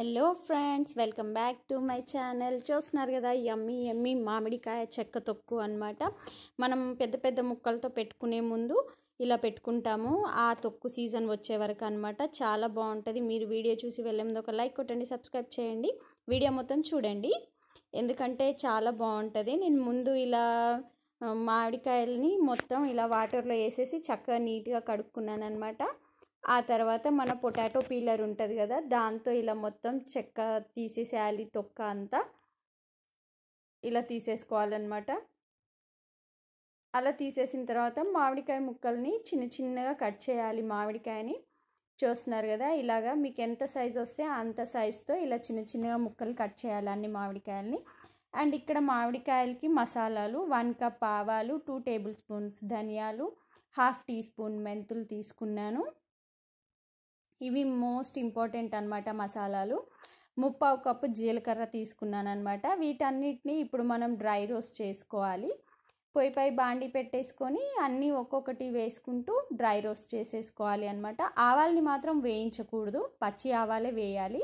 hello friends welcome back to my channel చూస్తున్నారు కదా యమ్మీ యమ్మీ మామిడికాయ చెక్క తొక్కు అనమాట మనం పెద్ద పెద్ద ముక్కలతో పెట్టుకునే ముందు ఇలా పెట్టుకుంటాము ఆ తొక్కు సీజన్ వచ్చే వరకు అనమాట చాలా బాగుంటుంది మీరు వీడియో చూసి వెళ్ళే ముందు ఒక లైక్ కొట్టండి సబ్స్క్రైబ్ చేయండి వీడియో మొత్తం చూడండి ఎందుకంటే చాలా బాగుంటుంది నేను ముందు ఇలా మామిడికాయలని మొత్తం ఇలా వాటర్లో వేసేసి చక్కగా నీట్గా కడుక్కున్నాను అనమాట ఆ తర్వాత మన పొటాటో పీలర్ ఉంటుంది కదా దాంతో ఇలా మొత్తం చెక్క తీసేసేయాలి తొక్క అంతా ఇలా తీసేసుకోవాలన్నమాట అలా తీసేసిన తర్వాత మామిడికాయ ముక్కల్ని చిన్న చిన్నగా కట్ చేయాలి మామిడికాయని చూస్తున్నారు కదా ఇలాగా మీకు ఎంత సైజు వస్తే అంత సైజుతో ఇలా చిన్న చిన్నగా ముక్కలు కట్ చేయాలి అన్ని మామిడికాయల్ని అండ్ ఇక్కడ మామిడికాయలకి మసాలాలు వన్ కప్ ఆవాలు టూ టేబుల్ స్పూన్స్ ధనియాలు హాఫ్ టీ స్పూన్ మెంతులు తీసుకున్నాను ఇవి మోస్ట్ ఇంపార్టెంట్ అనమాట మసాలాలు ముప్పావు కప్పు జీలకర్ర తీసుకున్నాను అనమాట వీటన్నిటిని ఇప్పుడు మనం డ్రై రోస్ట్ చేసుకోవాలి పొయ్యిపై బాండి పెట్టేసుకొని అన్నీ ఒక్కొక్కటి వేసుకుంటూ డ్రై రోస్ట్ చేసేసుకోవాలి అనమాట ఆవాల్ని మాత్రం వేయించకూడదు పచ్చి ఆవాలే వేయాలి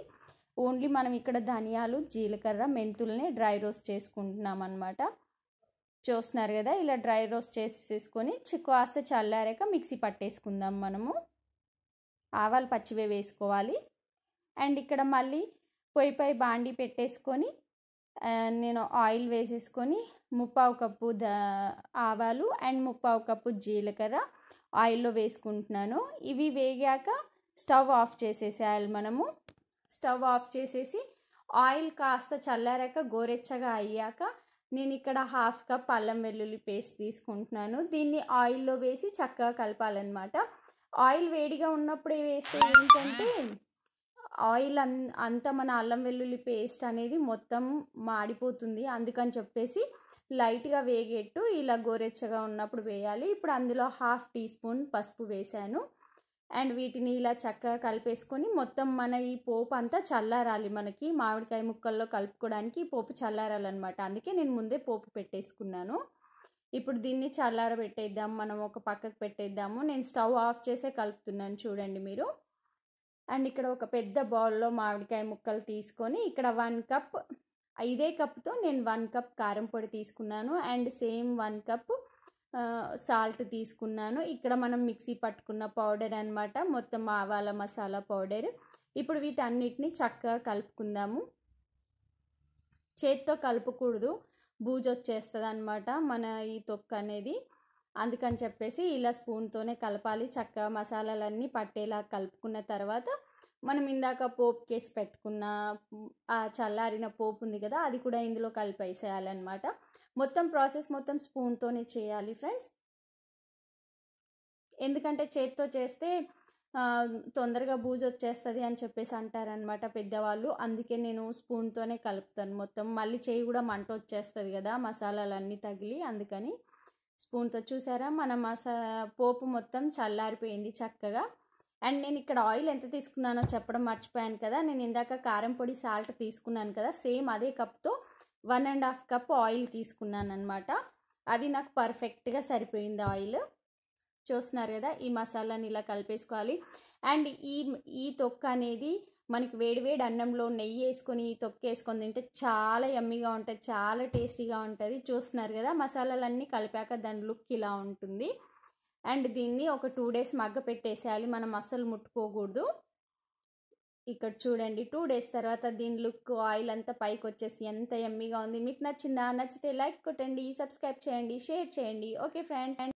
ఓన్లీ మనం ఇక్కడ ధనియాలు జీలకర్ర మెంతుల్ని డ్రై రోస్ట్ చేసుకుంటున్నాం అనమాట చూస్తున్నారు కదా ఇలా డ్రై రోస్ట్ చేసేసుకొని కాస్త చల్లారాక మిక్సీ పట్టేసుకుందాం మనము ఆవాలు పచ్చివే వేసుకోవాలి అండ్ ఇక్కడ మళ్ళీ పొయ్యిపై బాండి పెట్టేసుకొని నేను ఆయిల్ వేసేసుకొని ముప్పావు కప్పు ద ఆవాలు అండ్ ముప్పావు కప్పు జీలకర్ర ఆయిల్లో వేసుకుంటున్నాను ఇవి వేగాక స్టవ్ ఆఫ్ చేసేసేయాలి మనము స్టవ్ ఆఫ్ చేసేసి ఆయిల్ కాస్త చల్లారాక గోరెచ్చగా అయ్యాక నేను ఇక్కడ హాఫ్ కప్ అల్లం వెల్లుల్లి పేస్ట్ తీసుకుంటున్నాను దీన్ని ఆయిల్లో వేసి చక్కగా కలపాలన్నమాట ఆయిల్ వేడిగా ఉన్నప్పుడు వేస్తే ఏంటంటే ఆయిల్ అన్ అంతా మన అల్లం వెల్లుల్లి పేస్ట్ అనేది మొత్తం మాడిపోతుంది అందుకని చెప్పేసి లైట్గా వేగేట్టు ఇలా గోరెచ్చగా ఉన్నప్పుడు వేయాలి ఇప్పుడు అందులో హాఫ్ టీ స్పూన్ పసుపు వేశాను అండ్ వీటిని ఇలా చక్కగా కలిపేసుకొని మొత్తం మన ఈ పోపు అంతా చల్లారాలి మనకి మామిడికాయ ముక్కల్లో కలుపుకోవడానికి పోపు చల్లారాలన్నమాట అందుకే నేను ముందే పోపు పెట్టేసుకున్నాను ఇప్పుడు దీన్ని చల్లారబెట్టేద్దాం మనం ఒక పక్కకు పెట్టేద్దాము నేను స్టవ్ ఆఫ్ చేసే కలుపుతున్నాను చూడండి మీరు అండ్ ఇక్కడ ఒక పెద్ద బౌల్లో మామిడికాయ ముక్కలు తీసుకొని ఇక్కడ వన్ కప్ ఇదే కప్తో నేను వన్ కప్ కారం పొడి తీసుకున్నాను and same one cup salt తీసుకున్నాను ఇక్కడ మనం మిక్సీ పట్టుకున్న పౌడర్ అనమాట మొత్తం ఆవాల మసాలా పౌడర్ ఇప్పుడు వీటన్నిటిని చక్కగా కలుపుకుందాము చేత్తో కలుపుకూడదు బూజు వచ్చేస్తుంది అనమాట మన ఈ తొక్క అనేది అందుకని చెప్పేసి ఇలా స్పూన్తోనే కలపాలి చక్కగా మసాలాలన్నీ పట్టేలా కలుపుకున్న తర్వాత మనం ఇందాక పోపు కేసి పెట్టుకున్న ఆ చల్లారిన పోపు ఉంది కదా అది కూడా ఇందులో కలిపేసేయాలన్నమాట మొత్తం ప్రాసెస్ మొత్తం స్పూన్తోనే చేయాలి ఫ్రెండ్స్ ఎందుకంటే చేతితో చేస్తే తొందరగా బూజు వచ్చేస్తుంది అని చెప్పేసి అంటారనమాట పెద్దవాళ్ళు అందుకే నేను స్పూన్తోనే కలుపుతాను మొత్తం మళ్ళీ చేయి కూడా మంట వచ్చేస్తుంది కదా మసాలాలన్నీ తగిలి అందుకని స్పూన్తో చూసారా మన మసా పోపు మొత్తం చల్లారిపోయింది చక్కగా అండ్ నేను ఇక్కడ ఆయిల్ ఎంత తీసుకున్నానో చెప్పడం మర్చిపోయాను కదా నేను ఇందాక కారం పొడి సాల్ట్ తీసుకున్నాను కదా సేమ్ అదే కప్తో one and half cup oil తీసుకున్నాను అనమాట అది నాకు పర్ఫెక్ట్గా సరిపోయింది ఆయిల్ చూస్తున్నారు కదా ఈ మసాలాని ఇలా కలిపేసుకోవాలి అండ్ ఈ ఈ తొక్క అనేది మనకి వేడివేడి అన్నంలో నెయ్యి వేసుకొని ఈ వేసుకొని తింటే చాలా ఎమ్మిగా ఉంటుంది చాలా టేస్టీగా ఉంటుంది చూస్తున్నారు కదా మసాలాలన్నీ కలిపాక దాని లుక్ ఇలా ఉంటుంది అండ్ దీన్ని ఒక టూ డేస్ మగ్గ పెట్టేసేయాలి మనం అస్సలు ముట్టుకోకూడదు ఇక్కడ చూడండి టూ డేస్ తర్వాత దీని లుక్ ఆయిల్ అంతా పైకి వచ్చేసి ఎంత ఎమ్మీగా ఉంది మీకు నచ్చిందా నచ్చితే లైక్ కొట్టండి సబ్స్క్రైబ్ చేయండి షేర్ చేయండి ఓకే ఫ్రెండ్స్